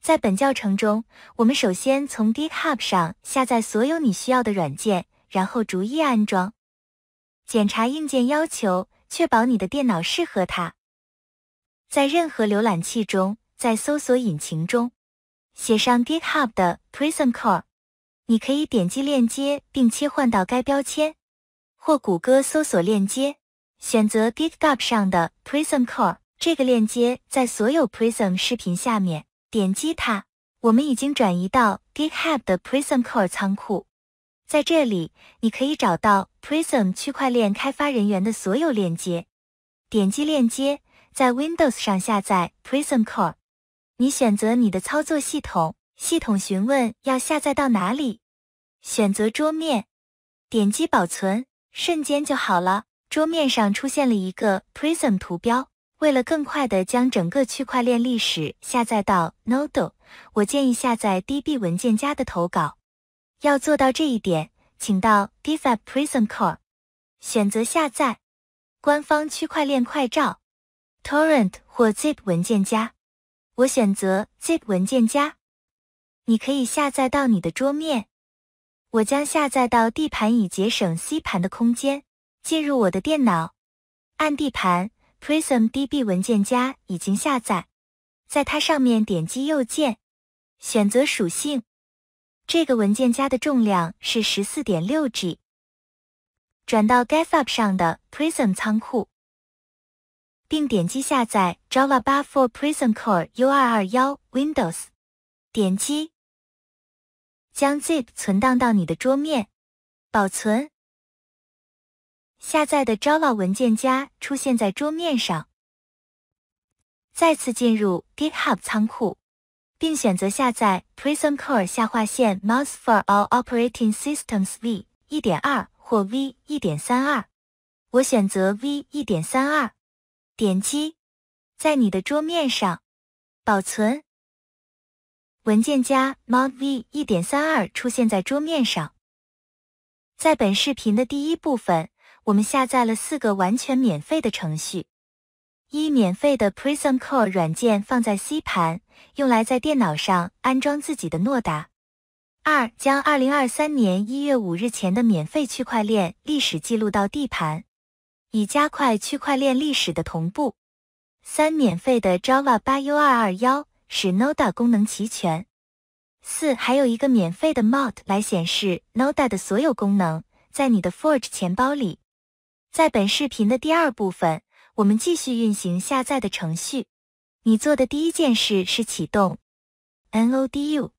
在本教程中，我们首先从 GitHub 上下载所有你需要的软件，然后逐一安装。检查硬件要求，确保你的电脑适合它。在任何浏览器中，在搜索引擎中写上 GitHub 的 Prism Core，你可以点击链接并切换到该标签，或谷歌搜索链接，选择 GitHub 上的 Prism Core 这个链接，在所有 Prism 视频下面。点击它，我们已经转移到 GitHub 的 Prism Core 仓库，在这里你可以找到 Prism 区块链开发人员的所有链接。点击链接，在 Windows 上下载 Prism Core。你选择你的操作系统，系统询问要下载到哪里，选择桌面，点击保存，瞬间就好了，桌面上出现了一个 Prism 图标。为了更快地将整个区块链历史下载到 n o d o 我建议下载 db 文件夹的投稿。要做到这一点，请到 d e t h prisoncore，选择下载官方区块链快照 torrent 或 zip 文件夹。我选择 zip 文件夹，你可以下载到你的桌面。我将下载到 D 盘以节省 C 盘的空间。进入我的电脑，按 D 盘。PrismDB 文件夹已经下载，在它上面点击右键，选择属性。这个文件夹的重量是十四点六 G。转到 GitHub 上的 Prism 仓库，并点击下载 Java8 for Prism Core U221 Windows。点击，将 ZIP 存档到你的桌面，保存。下载的 Java 文件夹出现在桌面上。再次进入 GitHub 仓库，并选择下载 PrismCore 下划线 m o e for All Operating Systems v 1.2或 v 1.3.2。我选择 v 1.3.2，点击，在你的桌面上保存。文件夹 Mod v 1.3.2出现在桌面上。在本视频的第一部分。我们下载了四个完全免费的程序：一、免费的 Prism Core 软件放在 C 盘，用来在电脑上安装自己的诺达；二、将2023年1月5日前的免费区块链历史记录到 D 盘，以加快区块链历史的同步；三、免费的 Java 八 U 二二幺使 Noda 功能齐全；四、还有一个免费的 Mod 来显示 Noda 的所有功能，在你的 Forge 钱包里。在本视频的第二部分，我们继续运行下载的程序。你做的第一件事是启动 NODU，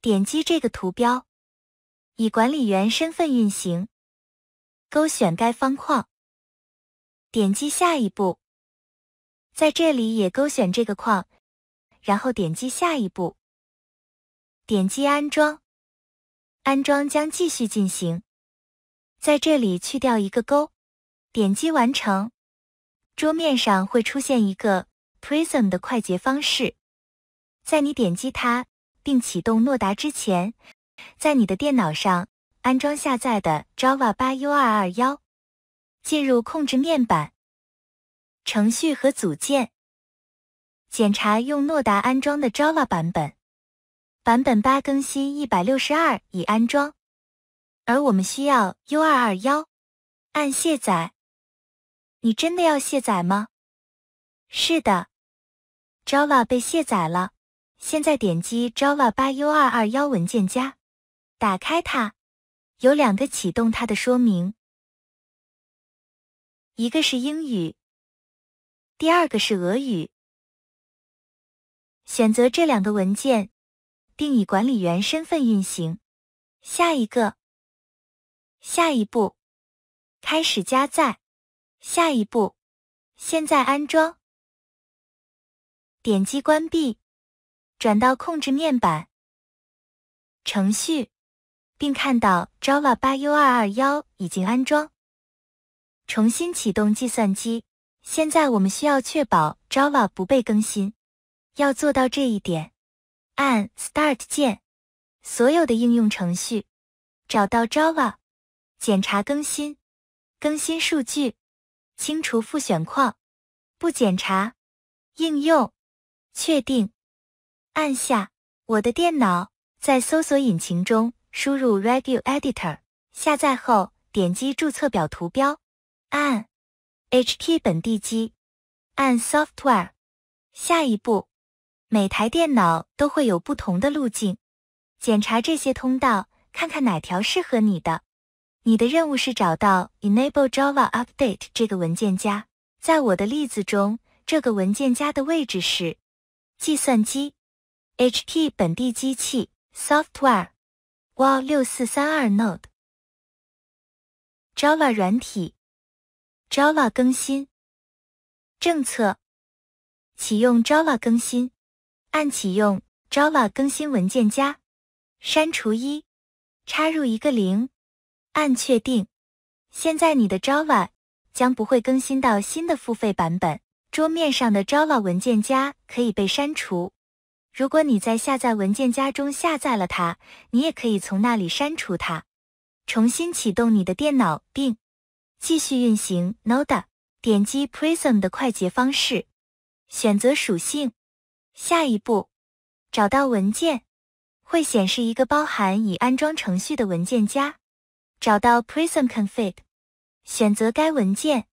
点击这个图标，以管理员身份运行，勾选该方框，点击下一步，在这里也勾选这个框，然后点击下一步，点击安装，安装将继续进行，在这里去掉一个勾。点击完成，桌面上会出现一个 Prism 的快捷方式。在你点击它并启动诺达之前，在你的电脑上安装下载的 Java 八 U 二二幺。进入控制面板，程序和组件，检查用诺达安装的 Java 版本，版本八更新一百六十二已安装，而我们需要 U 二二幺，按卸载。你真的要卸载吗？是的，Java 被卸载了。现在点击 Java 八 U 二二幺文件夹，打开它，有两个启动它的说明，一个是英语，第二个是俄语。选择这两个文件，并以管理员身份运行。下一个，下一步，开始加载。下一步，现在安装，点击关闭，转到控制面板，程序，并看到 Java 八 U 二二幺已经安装。重新启动计算机。现在我们需要确保 Java 不被更新。要做到这一点，按 Start 键，所有的应用程序，找到 Java，检查更新，更新数据。清除复选框，不检查，应用，确定，按下我的电脑，在搜索引擎中输入 Regu Editor，下载后点击注册表图标，按 H T 本地机，按 Software，下一步，每台电脑都会有不同的路径，检查这些通道，看看哪条适合你的。你的任务是找到 Enable Java Update 这个文件夹。在我的例子中，这个文件夹的位置是：计算机、HP 本地机器、Software、Wall 6432 Node、Java 软体、Java 更新、政策、启用 Java 更新。按启用 Java 更新文件夹，删除一，插入一个零。按确定，现在你的 Java 将不会更新到新的付费版本。桌面上的 Java 文件夹可以被删除。如果你在下载文件夹中下载了它，你也可以从那里删除它。重新启动你的电脑并继续运行 Node。点击 Prism 的快捷方式，选择属性，下一步，找到文件，会显示一个包含已安装程序的文件夹。找到 prismconfig，选择该文件，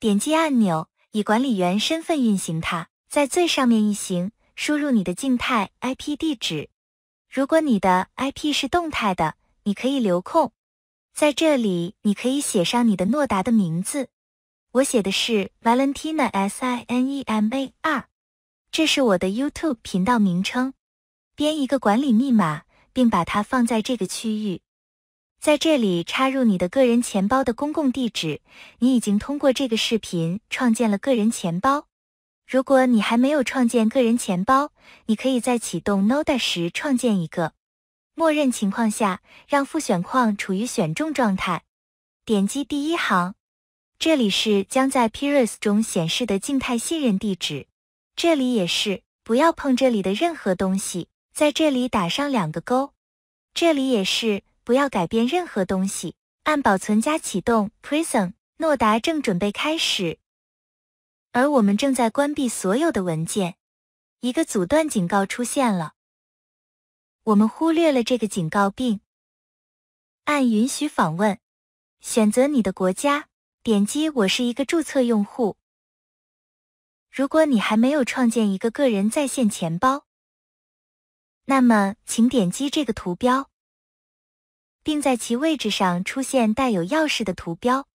点击按钮，以管理员身份运行它。在最上面一行，输入你的静态 IP 地址。如果你的 IP 是动态的，你可以留空。在这里，你可以写上你的诺达的名字。我写的是 Valentina S I N E M A 二，这是我的 YouTube 频道名称。编一个管理密码，并把它放在这个区域。在这里插入你的个人钱包的公共地址。你已经通过这个视频创建了个人钱包。如果你还没有创建个人钱包，你可以在启动 n o d a 时创建一个。默认情况下，让复选框处于选中状态。点击第一行，这里是将在 p e r u s 中显示的静态信任地址。这里也是，不要碰这里的任何东西。在这里打上两个勾。这里也是。不要改变任何东西。按保存加启动 Prism 诺达正准备开始，而我们正在关闭所有的文件。一个阻断警告出现了，我们忽略了这个警告并按允许访问。选择你的国家，点击我是一个注册用户。如果你还没有创建一个个人在线钱包，那么请点击这个图标。并在其位置上出现带有钥匙的图标。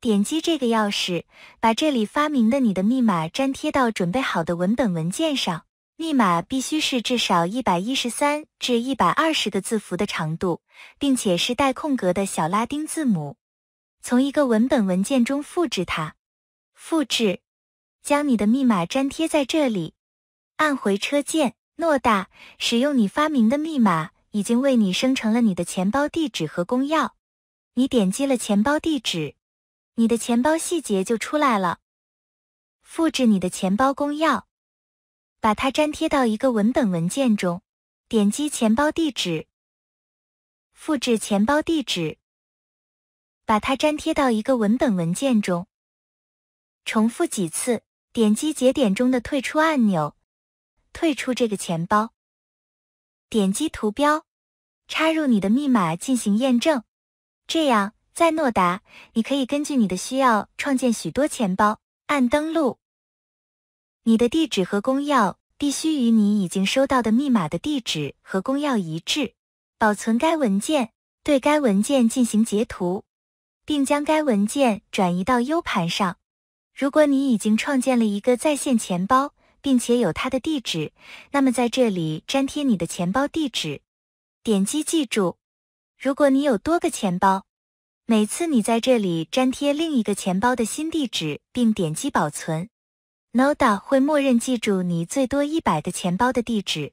点击这个钥匙，把这里发明的你的密码粘贴到准备好的文本文件上。密码必须是至少一百一十三至一百二十个字符的长度，并且是带空格的小拉丁字母。从一个文本文件中复制它，复制，将你的密码粘贴在这里，按回车键。诺大，使用你发明的密码。已经为你生成了你的钱包地址和公钥。你点击了钱包地址，你的钱包细节就出来了。复制你的钱包公钥，把它粘贴到一个文本文件中。点击钱包地址，复制钱包地址，把它粘贴到一个文本文件中。重复几次。点击节点中的退出按钮，退出这个钱包。点击图标，插入你的密码进行验证。这样，在诺达，你可以根据你的需要创建许多钱包。按登录，你的地址和公钥必须与你已经收到的密码的地址和公钥一致。保存该文件，对该文件进行截图，并将该文件转移到 U 盘上。如果你已经创建了一个在线钱包。并且有它的地址，那么在这里粘贴你的钱包地址，点击记住。如果你有多个钱包，每次你在这里粘贴另一个钱包的新地址并点击保存 n o d a 会默认记住你最多一百个钱包的地址。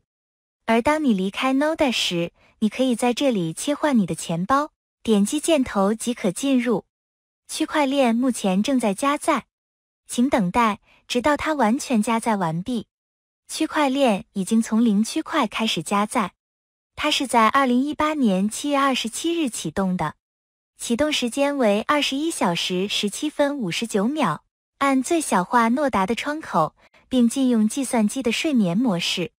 而当你离开 n o d a 时，你可以在这里切换你的钱包，点击箭头即可进入。区块链目前正在加载。请等待，直到它完全加载完毕。区块链已经从零区块开始加载，它是在二零一八年七月二十七日启动的，启动时间为二十一小时十七分五十九秒。按最小化诺达的窗口，并禁用计算机的睡眠模式。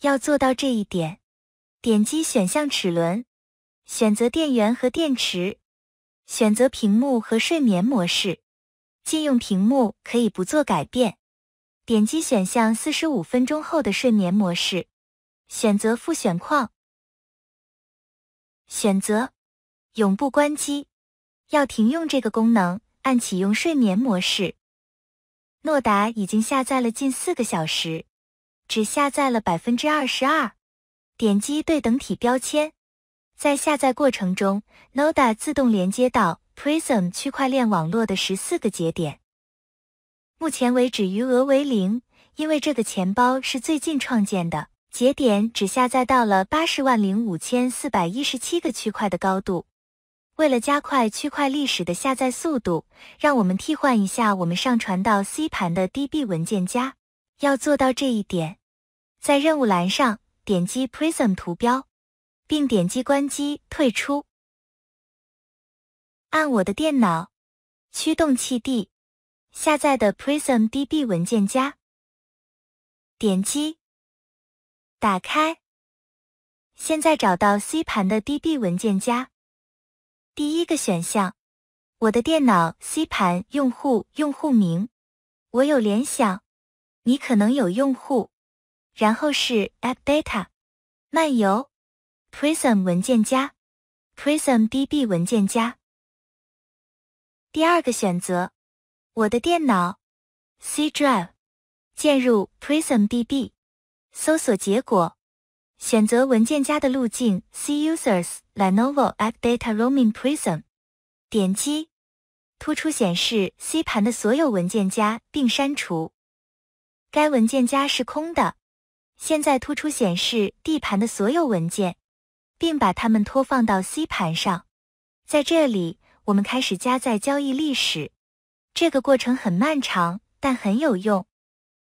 要做到这一点，点击选项齿轮，选择电源和电池，选择屏幕和睡眠模式。禁用屏幕可以不做改变。点击选项四十五分钟后的睡眠模式，选择复选框，选择永不关机。要停用这个功能，按启用睡眠模式。诺达已经下载了近四个小时，只下载了百分之二十二。点击对等体标签，在下载过程中，n o d a 自动连接到。Prism 区块链网络的十四个节点，目前为止余额为零，因为这个钱包是最近创建的。节点只下载到了八十万零五千四百一十七个区块的高度。为了加快区块历史的下载速度，让我们替换一下我们上传到 C 盘的 db 文件夹。要做到这一点，在任务栏上点击 Prism 图标，并点击关机退出。按我的电脑驱动器 D 下载的 PrismDB 文件夹，点击打开。现在找到 C 盘的 DB 文件夹，第一个选项，我的电脑 C 盘用户用户名，我有联想，你可能有用户，然后是 AppData 漫游 Prism 文件夹，PrismDB 文件夹。第二个选择，我的电脑，C Drive，键入 Prism DB，搜索结果，选择文件夹的路径 C Users Lenovo App Data Romain Prism，点击，突出显示 C 盘的所有文件夹并删除，该文件夹是空的。现在突出显示 D 盘的所有文件，并把它们拖放到 C 盘上，在这里。我们开始加载交易历史，这个过程很漫长，但很有用。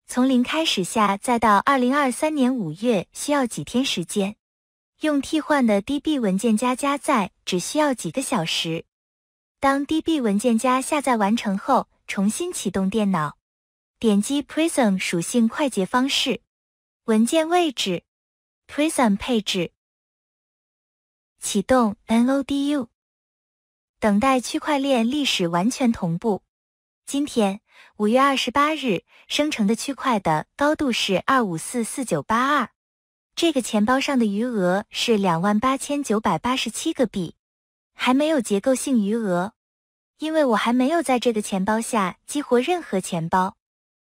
从零开始下载到二零二三年五月需要几天时间，用替换的 db 文件夹加载只需要几个小时。当 db 文件夹下载完成后，重新启动电脑，点击 Prism 属性快捷方式，文件位置，Prism 配置，启动 NODU。等待区块链历史完全同步。今天五月二十八日生成的区块的高度是二五四四九八二，这个钱包上的余额是两万八千九百八十七个币，还没有结构性余额，因为我还没有在这个钱包下激活任何钱包。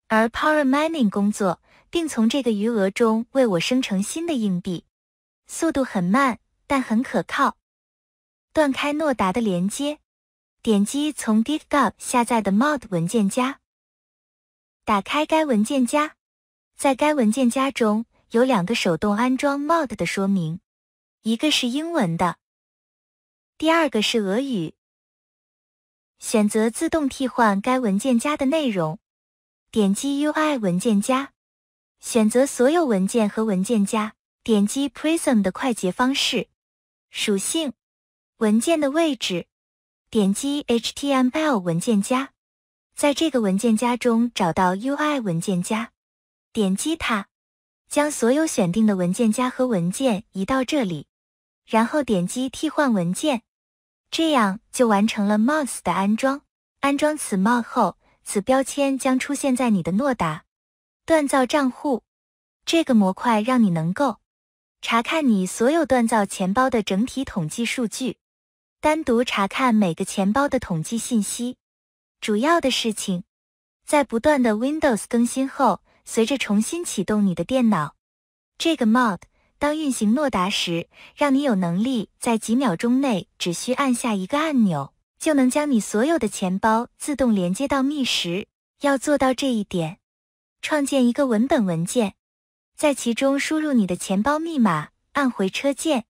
而 Power Mining 工作，并从这个余额中为我生成新的硬币，速度很慢，但很可靠。断开诺达的连接，点击从 GitHub 下载的 mod 文件夹，打开该文件夹，在该文件夹中有两个手动安装 mod 的说明，一个是英文的，第二个是俄语。选择自动替换该文件夹的内容，点击 UI 文件夹，选择所有文件和文件夹，点击 Prism 的快捷方式属性。文件的位置，点击 HTML 文件夹，在这个文件夹中找到 UI 文件夹，点击它，将所有选定的文件夹和文件移到这里，然后点击替换文件，这样就完成了 Mouse 的安装。安装此 Mouse 后，此标签将出现在你的诺达锻造账户。这个模块让你能够查看你所有锻造钱包的整体统计数据。单独查看每个钱包的统计信息。主要的事情，在不断的 Windows 更新后，随着重新启动你的电脑，这个 Mod 当运行诺达时，让你有能力在几秒钟内，只需按下一个按钮，就能将你所有的钱包自动连接到密室。要做到这一点，创建一个文本文件，在其中输入你的钱包密码，按回车键，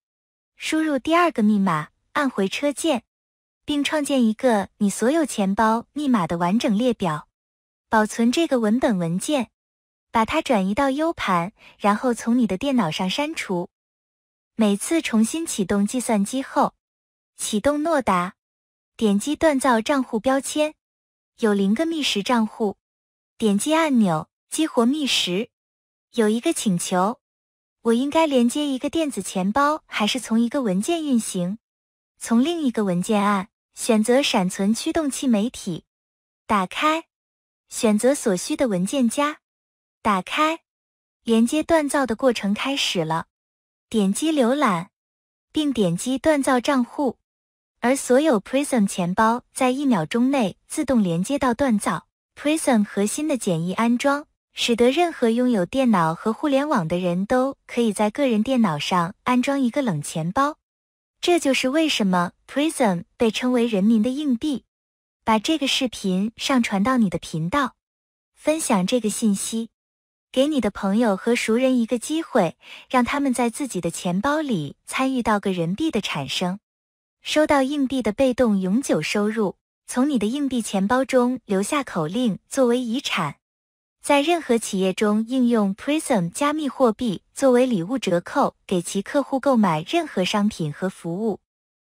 输入第二个密码。按回车键，并创建一个你所有钱包密码的完整列表，保存这个文本文件，把它转移到 U 盘，然后从你的电脑上删除。每次重新启动计算机后，启动诺达，点击“锻造账户”标签，有零个密匙账户，点击按钮激活密匙。有一个请求，我应该连接一个电子钱包还是从一个文件运行？从另一个文件按选择闪存驱动器媒体，打开，选择所需的文件夹，打开，连接锻造的过程开始了。点击浏览，并点击锻造账户，而所有 Prism 钱包在一秒钟内自动连接到锻造 Prism 核心的简易安装，使得任何拥有电脑和互联网的人都可以在个人电脑上安装一个冷钱包。这就是为什么 Prism 被称为“人民的硬币”。把这个视频上传到你的频道，分享这个信息，给你的朋友和熟人一个机会，让他们在自己的钱包里参与到个人币的产生，收到硬币的被动永久收入，从你的硬币钱包中留下口令作为遗产。在任何企业中应用 prism 加密货币作为礼物折扣给其客户购买任何商品和服务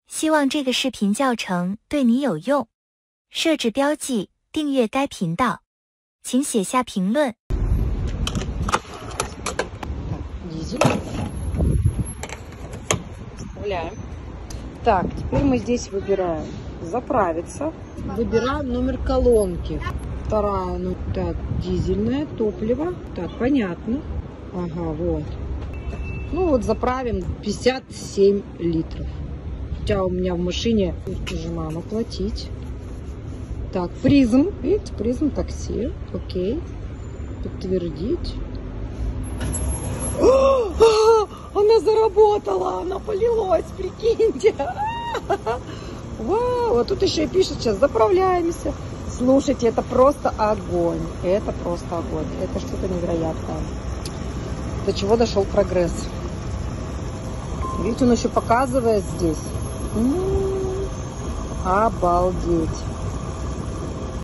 希望这个视频教程对你有用设置标记订阅该频道请写下评论已经无聊了 вторая, ну так, дизельное топливо. Так, понятно. Ага, вот. Ну вот заправим 57 литров. Хотя у меня в машине нажимаем оплатить. Так, призм. Видите, призм такси. Окей. Подтвердить. А, она заработала, она полилась, прикиньте. Вау, а тут еще и пишет сейчас, заправляемся. Слушайте, это просто огонь. Это просто огонь. Это что-то невероятное. До чего дошел прогресс. Видите, он еще показывает здесь. М -м -м. Обалдеть.